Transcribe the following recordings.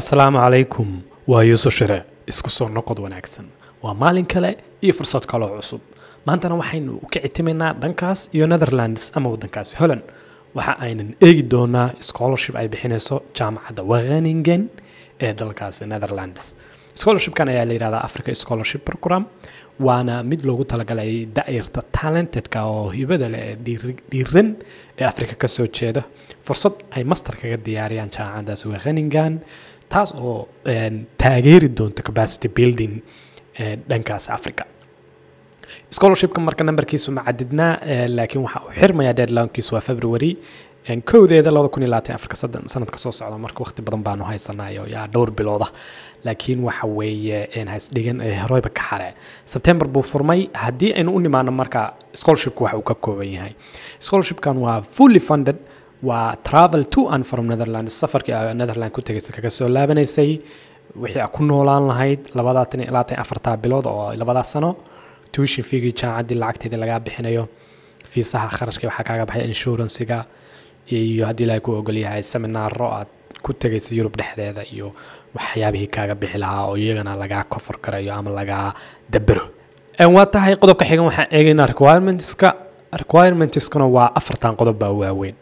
asalaamu calaykum waa yuusuf shire isku soo noqod wanaagsan waa maalin kale iyo fursad kaloo cusub maantana waxaynu ka citimaynaa dhankaas iyo netherlands ama waddankaasi holland waxa aynan eegi doonaa scholarship ay bixinayso jaamacadda wageningen ee dalkaasi netherlands scholarshipkan ayaa la yihahdaa africa scholarship program waana mid loogu talagalay dayarta talentedka oo hibada leh ee dhiiran ee afrika kasoo jeeda fursad ay master kaga diyaariyaan jaamacaddaasi wageningen taas oo eh, taageeri doonto capacity building eh, dhankaas africa scholarshipka marka nambarkiisu ma cadidnaa eh, laakiin waxaa uu xirmaya deadlownkiisu waa february kowdeeda afrika sanadka soo socda marka waqti badan baanu haysanayo yaa dhowr bilooda laakiin waxa weeye hasdhigan horeyba ka xare sebtembar buu furmay haddii aynu u nimaano marka scholarshipku waxa uu ka kooban yahay scholarshipkan waa fully funded waa travel to an from netherland safarkii netherland ku tegaysa kaga soo laabanaysay wixii ku noolaan lahayd labadaatan ilaa tan afartaa bilood oo labadaa sano tuushin fiigii jaacaddii lacagteedii lagaa bixinayo fiisaha kharashka waxaa kaaga baxay insuransiga iyo haddii ilahay ku ogolyahay seminaaro aad ku tegaysa yurub dhexdeeda iyo waxyaabihii kaaga bixi lahaa oo iyagana lagaa kofar karayo ama lagaa dabero waa tahay qodobka xigan waxaan eegaynaa requirementska requirementskana waa afartan qodob baa waaweyn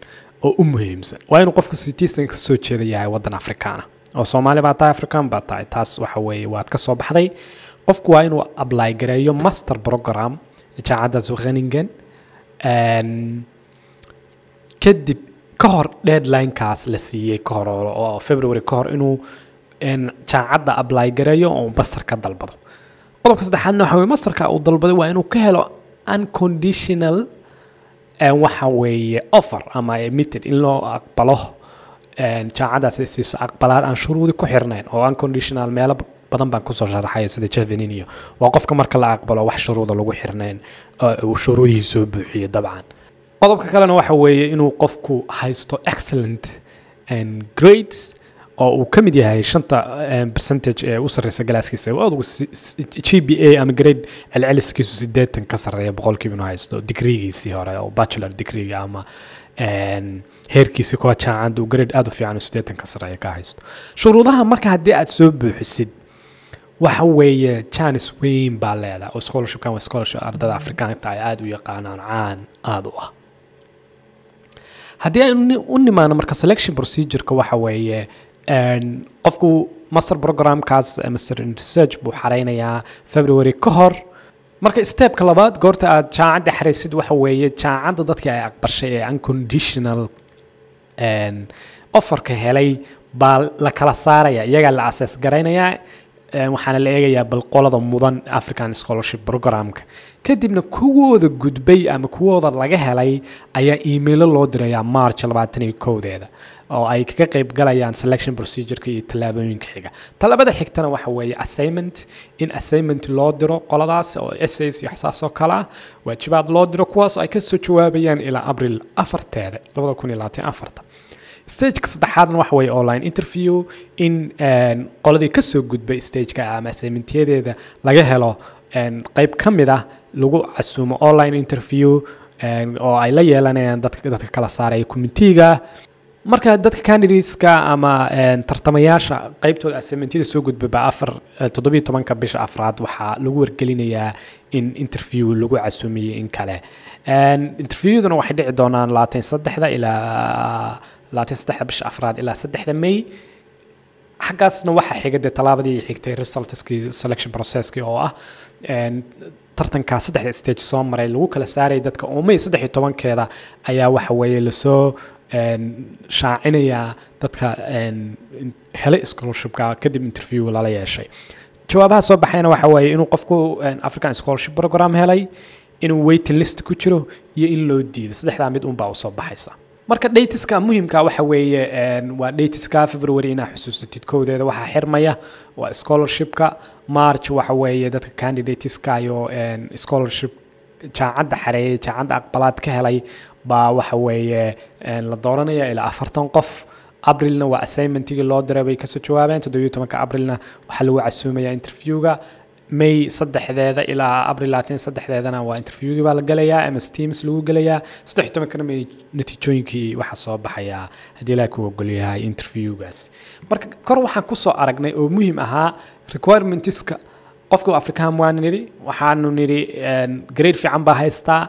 oo u muhiimsan waa inuu qofka citizen ka jeeda yahay waddan afrikaana oo soomaali baa tahay afrikaan baa tahay taas waxa weeye waad ka soo baxday qofku waa inuu ably gareeyo master program jaamacaddaas wageningen kadib ka hor deadlinekaas la siiyey ka hor oo february ka hor inuu jaamacadda ably gareeyo oo master ka dalbado qodobka saddexaadna waxa weye masterka uu dalbaday waa inuu ka helo unconditional waxa weeye offer ama emitted in loo aqbalo jaacadaas siiso aqbalaan aan shuruudi ku xirnayn oo unconditional meelo badan baan kusoo sharaxay sida jefenin waa qofka marka la aqbalo wax shuruuda lagu xirnayn uu shuruudihii soo buuxiyo dabcan qodobka kalena waxa weeye inuu qofku haysto excellent and great oo uu ka mid yahay shanta eh, percentage ee u sareysa galaaskiisa adgu g b a ama grade celceliskiisu sideetan ka sareeya boqolkiiba inuu haysto digrigiisii hore oo bachelor digriga ama eh, heerkiisii kuwa jaacadda uu grade aada u fiican sideetan ka sarreeya ka haysto shuruudaha marka haddii aada soo buuxisid waxa weeye janis weyn baa leedahay oo scholarshipkan waa scholarship ardada afrikaanta ay aada u yaqaanaan caan aada u ah haddii aan u nimaano marka selection procedureka waxa weeye qofku master programkaas eh, master research buu xareynayaa february ka hor marka stebka labaad goorta aad jaacadda xareysid waxa weeye jaacadda dadkii ay aqbashay ee unconditional offerka helay baa la kala saaraya iyagaa la asees garaynayaa waxaana la eegayaa bal qolada mudan african scholarship programka kadibna kuwooda gudbay ama kuwooda laga helay ayaa emailo loo dirayaa march labaatan iyo kowdeeda oo ay kaga qayb galayaan selection procedureka iyo tallaabooyinka xiga talabada xigtana waxa weeye assignment in assignment loo diro qoladaas oo essays iyo waxsaas oo kale ah waajibaad loo diro kuwaasoo ay kasoo jawaabayaan ilaa abril afarteeda labada kun iyo labaatan afarta stageka saddexaadna waxa weeye online interview in qoladii kasoo gudbay stageka ah, ama asaymintiyadeeda laga helo qeyb ka mid ah lagu casuumo online interview oo ay la yeelanayaan dadka kala saaraya communitiga marka dadka candidateska ama tartamayaasha qeybtooda asaymentiyada ah, soo gudbaba afar eh, toddobiyo tobanka bisha afraad waxaa lagu wargelinayaa in interview lagu casuumiyey in kale interviewduna waxay dhici doonaan labaatan saddexda ilaa labaatan afraad ilaa saddexda may xaggaasna waxaa xigay dee tallaabadii xigtay resultskii selection processkii oo ah tartankaa saddexda stage soo maray lagu kala saaray dadka umay saddex iyo tobankeeda ayaa waxa weeye lasoo shaacinayaa dadka helay scholarshipka kadib interview lala yeeshay jawaabaha soo baxayna waxa weeye inuu qofku african scholarship program helay inuu waiting list ku jiro iyo in loo diiday saddexdaa mid unbaa usoo baxaysa marka dhaytiska muhiimka waxa weeye waa dhaytiska february inaa xusuusatid kowdeeda waxaa xirmaya waa scholarshipka march waxa weeye dadka candidateska iyo scholarship jaacadda xareeyay jaacadda aqbalaad ka helay baa waxa weeye la dooranaya ilaa afartan qof abrilna waa assignmentigii loo diray bay kasoo jawaabeen toddobiyo tobanka abrilna waxaa lagu casuumaya interviewga may saddexdeeda ilaa abril laatin saddexdeedana waa interviewgii baa la galayaa ms teams lagu gelayaa saddex tobankana may natiijooyinkii waxaa soo baxayaa haddii ilaa ku ogolyahay interviewgaas marka kor waxaan ku soo aragnay oo muhiim ahaa requirementiska qofka afrikaan waanu nidhi waxaanu nidhi grade fiican baa haystaa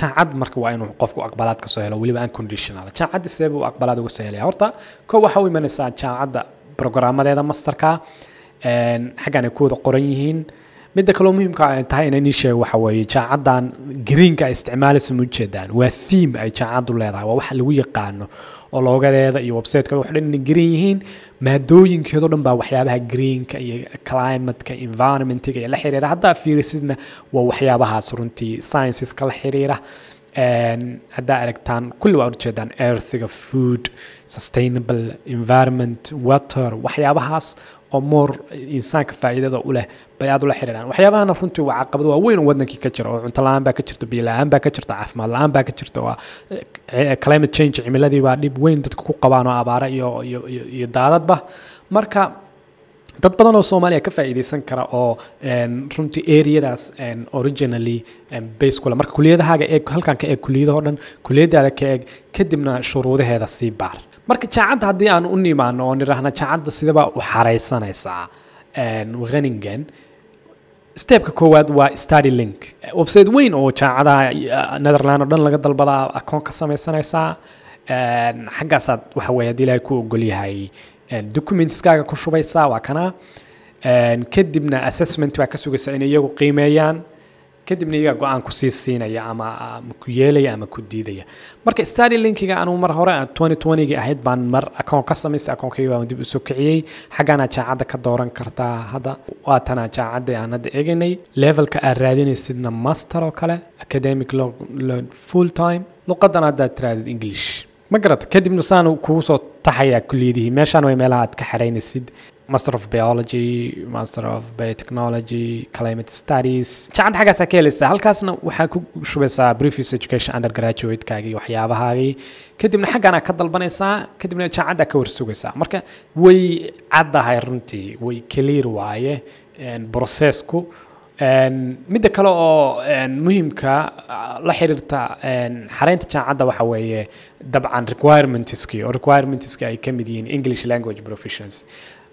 jancad marka waa inuu qofku aqbalaad ka soo helo weliba unconditional jancadda seeba uu aqbalaad uga soo helaya horta kow waxaa u imanaysaa jancadda programmadeeda masterka xaggan ay ku wada qoran yihiin midda kaloo muhiimka ah ay tahay inaan ii sheego waxa jaacaddan greenka isticmaalaysa ma ujeedaan waa theme ay jaacaddu leedahay waa waxa lagu yaqaano oo loogadeeda iyo websiteka wax dhan inay green yihiin maadooyinkeedoo dhan baa waxyaabaha greenka iyo climateka environmentiga iyo la xiriira haddaa fiirisidna waa waxyaabahaas runtii scienceska la xiriira haddaa aragtaan kulli waa ujeedaan earthiga food sustainable environment water waxyaabahaas oo muur insaanka faa'iidada u leh bay aad ula xiriiraan waxyaabahana runtii waa caqabad waa weyn oo waddankii ka jira oo cunto la-aan baa ka jirta biyo la-aan baa ka jirta caafimaad la-aan baa ka jirta waa eh, eh, climate change cimiladii baa dhib weyn dadka ku qabaan oo abaara iyo iyo iyo daadadba marka dad badan oo soomaaliya ka faa'iidaysan kara oo eh, runtii areadaas originally base marka kuliyadahaaga eeg halkan ka eeg kuliyadahoo dhan kuliyadaada ka eeg kadibna shuruudaheeda sii baar marka jaacadda haddii aan u nimaano oo idhaahna jaacadda sidaba u xaraysanaysaa wahaningan stebka koowaad waa study link website weyn oo jaacadaha netherland o dhan laga dalbadaa akoon ka samaysanaysaa xaggaasaad waxa weye haddii ilaahay ku ogolyahay documentskaaga ku shubaysaa waa kana kadibna assessment baa ka sugaysaa inay iyagu qiimeeyaan kadibna iyaga go-aan ku sii siinaya ama ah, ku yeelaya ama ku diidaya marka stary linkiga anuu mar hore ah, gi ahayd baan mar akoon ka samaystay akoonkayga dib usoo kiciyey xaggaana jaacadda ka dooran kartaa hadda waatanaa jaacadda aan hadda eeganay levelka aad raadinaysidna master oo kale academic full time luqadan haddaad tiraadid english ma garata kadibna saan kugu soo taxayaa kuliyadihii meeshaan way meelaha aad ka xeraynaysid master of biology master of biotechnology climate studies jacanta xaggaasaa ka helaysaa halkaasna waxaa ku shubaysaa previous education undergraduate-kaagii iyo waxyaabahaagii kadibna xaggaana ka dalbanaysaa kadibna jaacaddaa ka warsugaysaa marka way caddahay runtii way clear waaye processku midda kale oo muhiimka ah, la xiriirta xareynta jaacadda waxa weeye dabcan requirementiskii oo requirementiskii ay ka english language proficiency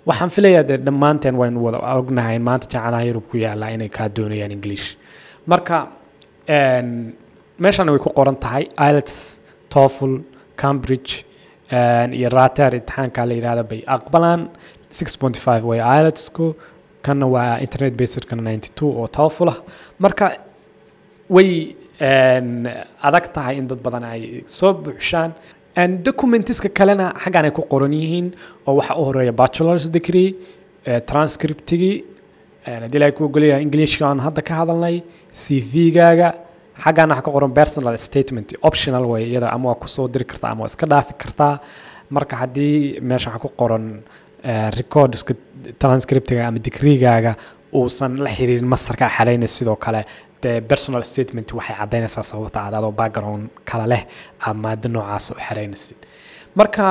waxaan filayaa dee dhammaanteen waynu wada ognahay maanta jaacadaha yurub ku yaallaa inay kaa doonayaan english marka meeshan way ku qoran tahay ilts tofl cambridge iyo rater imtixaanka la yidhahda bay aqbalaan six point five way iltsku kanna waa internet basedkana ninety two oo tofl ah marka way adag tahay in dad badan ay soo buuxshaan documentska kalena xaggan ay ku qoran yihiin oo waxa u horeeya bachelors degree eh, transcriptigii eh, haddii la ku ogolyahay englishka aan hadda ka hadalnay cv-gaaga xaggan waxa ka qoran personal statement optional way iyada ama waa kusoo diri kartaa ama waa iska dhaafi kartaa marka haddii meesha waxa ku qoran eh, recordska transcriptiga ama degreegaaga uusan la xiriirin masarka xarayna sidoo kale dee personal statement waxay caddaynaysaa sababta aadaadoo background kale leh amaado noocaas u xaraynaysid marka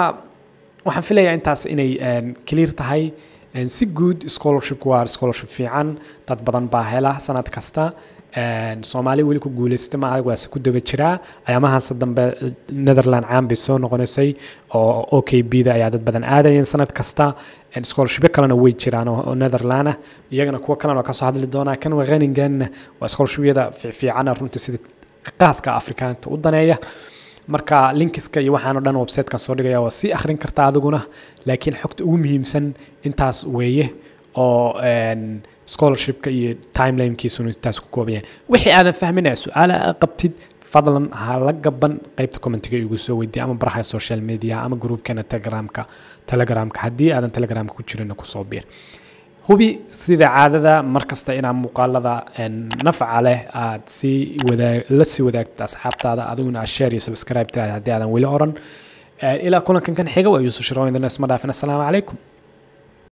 waxaan filayaa intaas inay clear tahay si guud scholarship waa scholarship fiican dad badan baa hela sanad kasta soomaali weli ku guuleysata macag waase ku daba jiraa ayaamahaase dambe netherland caan bay soo noqonaysay oo o k b da ayaa dad badan aadayeen sanad kasta schoolshibo kalena way jiraan oo netherlandah iyagana kuwo kalena kasoo hadli doonaa kan waqaninganna waa schoolshibyada fiicfiicana ah, runtii sida qaaska afrikaanta u daneeya marka linkiska iyo waxaan dhan websitekan soo dhigaya waa sii akhrin karta adiguna laakiin xogta ugu muhiimsan intaas weeye oo scholarshipka iyo timelinekiisuna taas ku kooban yahay wixii aadan fahminaya su-aale a qabtid fadlan hala gaban qeybta commentiga igu soo weydiiya ama baraha social media ama gruubkeena telegramka telegramka haddii aadan telegramka ku jirina kusoo biir hubi sida caadada markasta inaa muuqaalada nafca leh aad si wadaag la sii wadaagtid asxaabtaada adiguna aad share iyo subscribe haddii aadan weli oran ilaa kulankan kan xiga waa yuusuf shiroowin dana dhaafin assalaamu calaykum